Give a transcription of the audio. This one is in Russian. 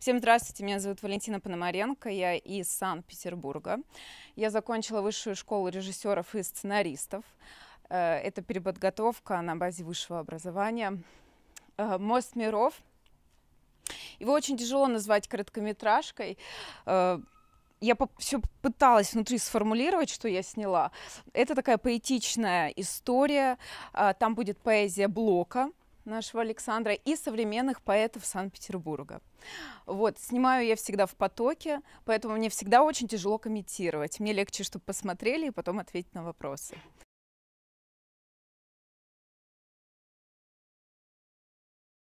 Всем здравствуйте, меня зовут Валентина Пономаренко, я из Санкт-Петербурга. Я закончила высшую школу режиссеров и сценаристов. Э, это переподготовка на базе высшего образования. Э, «Мост миров» Его очень тяжело назвать короткометражкой. Э, я все пыталась внутри сформулировать, что я сняла. Это такая поэтичная история. Там будет поэзия Блока нашего Александра и современных поэтов Санкт-Петербурга. Вот, снимаю я всегда в потоке, поэтому мне всегда очень тяжело комментировать. Мне легче, чтобы посмотрели и потом ответить на вопросы.